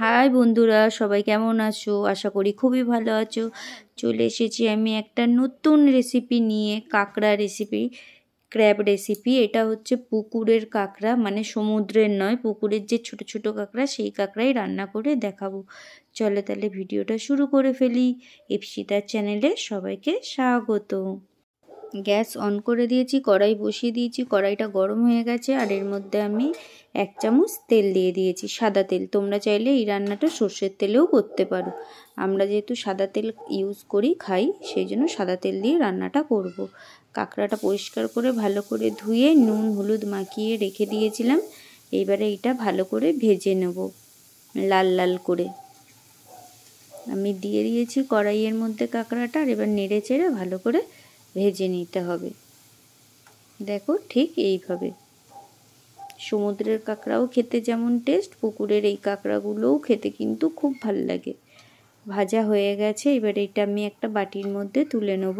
High বন্ধুরা সবাই কেমন আছো আশা করি খুবই ভালো আছো চলে এসেছি আমি একটা নতুন রেসিপি নিয়ে কাঁকড়া রেসিপি ক্র্যাব রেসিপি এটা হচ্ছে পুকুরের কাঁকড়া মানে সমুদ্রের নয় পুকুরের যে ছোট ছোট কাঁকড়া সেই কাঁকড়াই রান্না করে দেখাবো চলে তাহলে ভিডিওটা শুরু করে ফেলি এফসিদার চ্যানেলে সবাইকে স্বাগত গ্যাস অন করে দিয়েছি কড়াই বসিয়ে দিয়েছি কড়াইটা গরম হয়ে গেছে আর এর মধ্যে আমি এক চামচ তেল দিয়ে দিয়েছি সাদা তেল তোমরা চাইলে এই রান্নাটা সর্ষের তেলেও করতে পারো আমরা যেহেতু সাদা তেল ইউজ করি খাই সেই জন্য সাদা তেল দিয়ে রান্নাটা করব। কাঁকড়াটা পরিষ্কার করে ভালো করে ধুয়ে নুন হলুদ মাখিয়ে রেখে দিয়েছিলাম এইবারে এটা ভালো করে ভেজে নেব লাল লাল করে আমি দিয়ে দিয়েছি কড়াইয়ের মধ্যে কাঁকড়াটা আর এবার নেড়ে চেড়ে ভালো করে ভেজে নিতে হবে দেখো ঠিক এইভাবে সমুদ্রের কাঁকড়াও খেতে যেমন টেস্ট পুকুরের এই কাঁকড়াগুলোও খেতে কিন্তু খুব ভাল লাগে ভাজা হয়ে গেছে এবার এটা আমি একটা বাটির মধ্যে তুলে নেব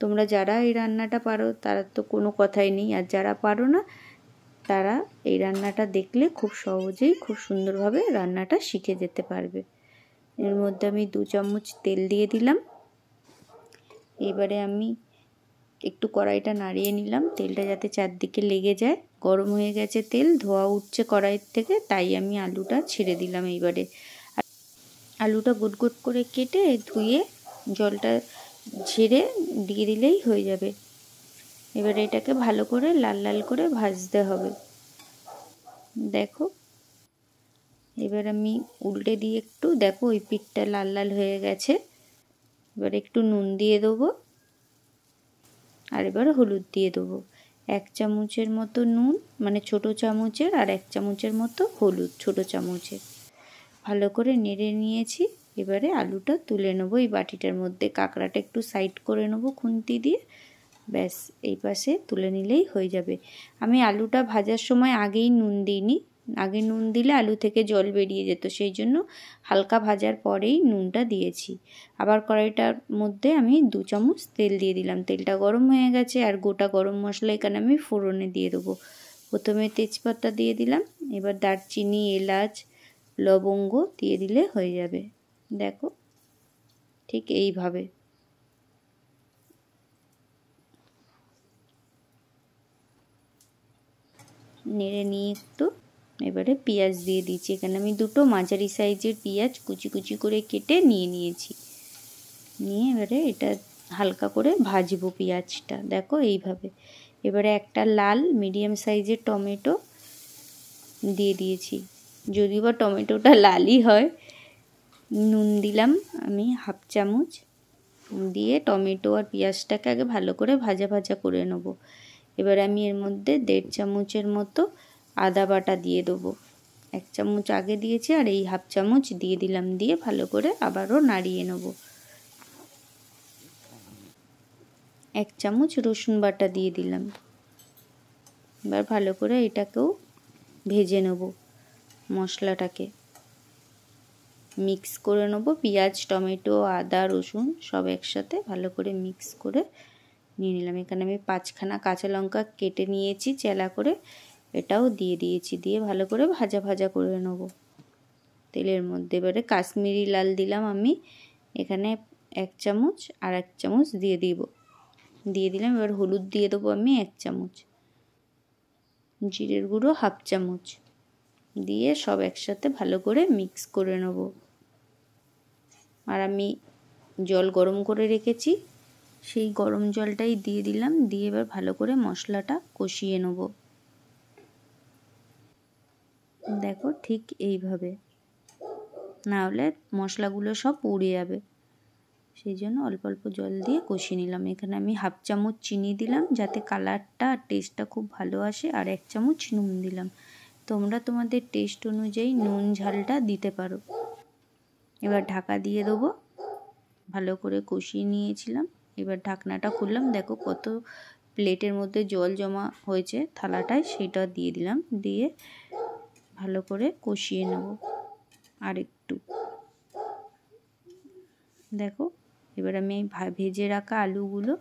তোমরা যারা এই রান্নাটা পারো তারা তো কোনো কথাই নেই আর যারা পারো না তারা এই রান্নাটা দেখলে খুব সহজেই খুব সুন্দরভাবে রান্নাটা শিখে যেতে পারবে এর মধ্যে আমি দু চামচ তেল দিয়ে দিলাম এবারে আমি একটু কড়াইটা নাড়িয়ে নিলাম তেলটা যাতে চারদিকে লেগে যায় গরম হয়ে গেছে তেল ধোয়া উঠছে কড়াইয়ের থেকে তাই আমি আলুটা ছেড়ে দিলাম এইবারে আলুটা গুট গুট করে কেটে ধুয়ে জলটা ঝেড়ে দিয়ে দিলেই হয়ে যাবে এবারে এটাকে ভালো করে লাল লাল করে ভাজতে হবে দেখো এবার আমি উল্টে দিয়ে একটু দেখো ওই পিঠটা লাল লাল হয়ে গেছে এবার একটু নুন দিয়ে দেবো আর এবার হলুদ দিয়ে দেবো এক চামচের মতো নুন মানে ছোট চামচের আর এক চামচের মতো হলুদ ছোট চামচের ভালো করে নেড়ে নিয়েছি এবারে আলুটা তুলে নেবো এই বাটিটার মধ্যে কাঁকড়াটা একটু সাইড করে নেবো খুন্তি দিয়ে ব্যাস এই পাশে তুলে নিলেই হয়ে যাবে আমি আলুটা ভাজার সময় আগেই নুন দিইনি আগে নুন দিলে আলু থেকে জল বেরিয়ে যেত সেই জন্য হালকা ভাজার পরেই নুনটা দিয়েছি আবার কড়াইটার মধ্যে আমি দু চামচ তেল দিয়ে দিলাম তেলটা গরম হয়ে গেছে আর গোটা গরম মশলা এখানে আমি ফোড়নে দিয়ে দেবো প্রথমে তেজপাতা দিয়ে দিলাম এবার দারচিনি এলাচ লবঙ্গ দিয়ে দিলে হয়ে যাবে দেখো ঠিক এইভাবে নেড়ে নিয়ে একটু এবারে পেঁয়াজ দিয়ে দিচ্ছি এখানে আমি দুটো মাঝারি সাইজের পেঁয়াজ কুচি কুচি করে কেটে নিয়ে নিয়েছি নিয়ে এবারে এটা হালকা করে ভাজবো পেঁয়াজটা দেখো এইভাবে এবারে একটা লাল মিডিয়াম সাইজের টমেটো দিয়ে দিয়েছি যদি বা টমেটোটা লালই হয় নুন দিলাম আমি হাফ চামচ দিয়ে টমেটো আর পেঁয়াজটাকে আগে ভালো করে ভাজা ভাজা করে নেব এবার আমি এর মধ্যে দেড় চামচের মতো আদা বাটা দিয়ে দেবো এক চামচ আগে দিয়েছি আর এই হাফ চামচ দিয়ে দিলাম দিয়ে ভালো করে আবারও নাড়িয়ে নেব এক চামচ রসুন বাটা দিয়ে দিলাম এবার ভালো করে এটাকেও ভেজে নেব মশলাটাকে মিক্স করে নেব পেঁয়াজ টমেটো আদা রসুন সব একসাথে ভালো করে মিক্স করে নিয়ে নিলাম এখানে আমি পাঁচখানা কাঁচা লঙ্কা কেটে নিয়েছি চেলা করে এটাও দিয়ে দিয়েছি দিয়ে ভালো করে ভাজা ভাজা করে নেব তেলের মধ্যে এবারে কাশ্মীরি লাল দিলাম আমি এখানে এক চামচ আর এক চামচ দিয়ে দিব দিয়ে দিলাম এবার হলুদ দিয়ে দেবো আমি এক চামচ জিরের গুঁড়ো হাফ চামচ দিয়ে সব একসাথে ভালো করে মিক্স করে নেব আর আমি জল গরম করে রেখেছি সেই গরম জলটাই দিয়ে দিলাম দিয়ে এবার ভালো করে মশলাটা কষিয়ে নেবো দেখো ঠিক এইভাবে না হলে মশলাগুলো সব পুড়ে যাবে সেই জন্য অল্প অল্প জল দিয়ে কষিয়ে নিলাম এখানে আমি হাফ চামচ চিনি দিলাম যাতে কালারটা আর টেস্টটা খুব ভালো আসে আর এক চামচ নুন দিলাম তোমরা তোমাদের টেস্ট অনুযায়ী নুন ঝালটা দিতে পারো এবার ঢাকা দিয়ে দেবো ভালো করে কষিয়ে নিয়েছিলাম এবার ঢাকনাটা খুললাম দেখো কত প্লেটের মধ্যে জল জমা হয়েছে থালাটায় সেটা দিয়ে দিলাম দিয়ে ভালো করে কষিয়ে নেব আর একটু দেখো এবার আমি এই ভেজে রাখা আলুগুলো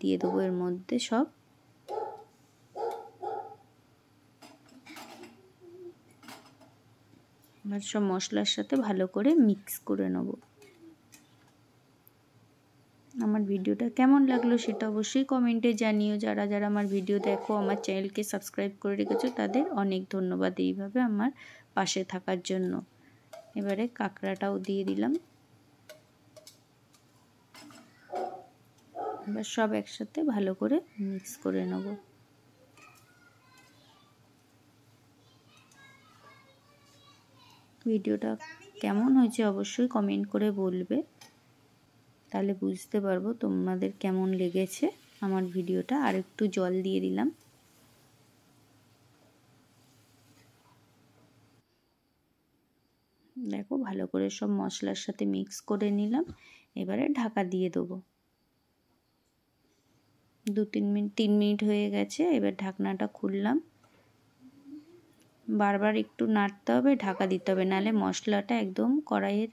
দিয়ে দেবো এর মধ্যে সব সব মশলার সাথে ভালো করে মিক্স করে নেবো আমার ভিডিওটা কেমন লাগলো সেটা অবশ্যই কমেন্টে জানিও যারা যারা আমার ভিডিও দেখো আমার চ্যানেলকে সাবস্ক্রাইব করে রেখেছো তাদের অনেক ধন্যবাদ এইভাবে আমার পাশে থাকার জন্য এবারে কাঁকড়াটাও দিয়ে দিলাম এবার সব একসাথে ভালো করে মিক্স করে নেব ভিডিওটা কেমন হয়েছে অবশ্যই কমেন্ট করে বলবে তাহলে বুঝতে পারবো তোমাদের কেমন লেগেছে আমার ভিডিওটা আর একটু জল দিয়ে দিলাম দেখো ভালো করে সব মশলার সাথে মিক্স করে নিলাম এবারে ঢাকা দিয়ে দেবো দু তিন মিনিট তিন মিনিট হয়ে গেছে এবার ঢাকনাটা খুললাম বারবার একটু নাড়তে হবে ঢাকা দিতে হবে নাহলে মশলাটা একদম কড়াইয়ের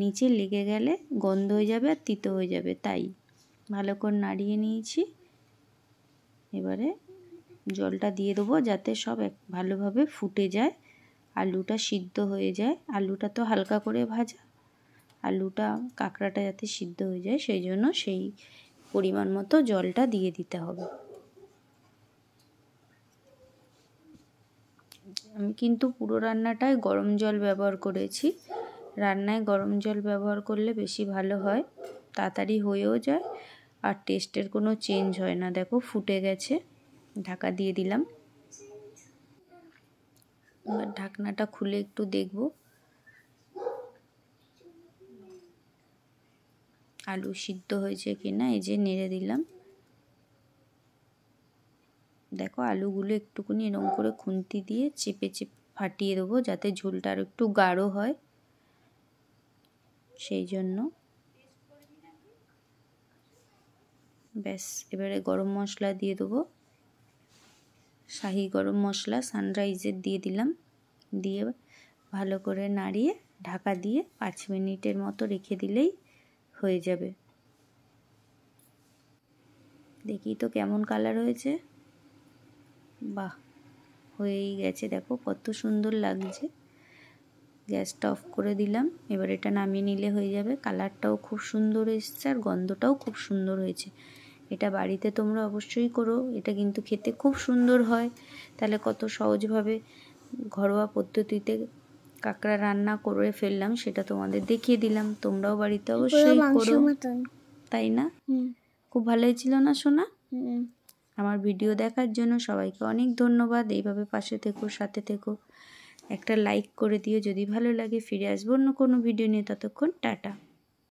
নিচে লেগে গেলে গন্ধ হয়ে যাবে আর তিতো হয়ে যাবে তাই ভালো করে নাড়িয়ে নিয়েছি এবারে জলটা দিয়ে দেবো যাতে সব এক ভালোভাবে ফুটে যায় আলুটা সিদ্ধ হয়ে যায় আলুটা তো হালকা করে ভাজা আলুটা কাঁকড়াটা যাতে সিদ্ধ হয়ে যায় সেই জন্য সেই পরিমাণ মতো জলটা দিয়ে দিতে হবে আমি কিন্তু পুরো রান্নাটায় গরম জল ব্যবহার করেছি রান্নায় গরম জল ব্যবহার করলে বেশি ভালো হয় তাড়াতাড়ি হয়েও যায় আর টেস্টের কোনো চেঞ্জ হয় না দেখো ফুটে গেছে ঢাকা দিয়ে দিলাম এবার ঢাকনাটা খুলে একটু দেখব আলু সিদ্ধ হয়েছে কিনা এই যে নেড়ে দিলাম দেখো আলুগুলো একটুকুনি এরম করে খুন্তি দিয়ে চেপে চেপে ফাটিয়ে দেবো যাতে ঝোলটা আর একটু গাঢ় হয় সেই জন্য ব্যাস এবারে গরম মশলা দিয়ে দেবো শাহি গরম মশলা সানরাইজের দিয়ে দিলাম দিয়ে ভালো করে নাড়িয়ে ঢাকা দিয়ে পাঁচ মিনিটের মতো রেখে দিলেই হয়ে যাবে দেখি তো কেমন কালার হয়েছে বাহ হয়েই গেছে দেখো কত সুন্দর লাগছে গ্যাসটা অফ করে দিলাম এবার এটা নামিয়ে নিলে হয়ে যাবে কালারটাও খুব সুন্দর এসছে আর গন্ধটাও খুব সুন্দর হয়েছে এটা বাড়িতে তোমরা অবশ্যই করো এটা কিন্তু খেতে খুব সুন্দর হয় তাহলে কত সহজভাবে ঘরোয়া পদ্ধতিতে কাঁকড়া রান্না করে ফেললাম সেটা তোমাদের দেখিয়ে দিলাম তোমরাও বাড়িতে অবশ্যই করো তাই না খুব ভালো হয়েছিল না সোনা আমার ভিডিও দেখার জন্য সবাইকে অনেক ধন্যবাদ এইভাবে পাশে থেকো সাথে থেকো একটা লাইক করে দিও যদি ভালো লাগে ফিরে আসবো অন্য কোনো ভিডিও নিয়ে ততক্ষণ টাটা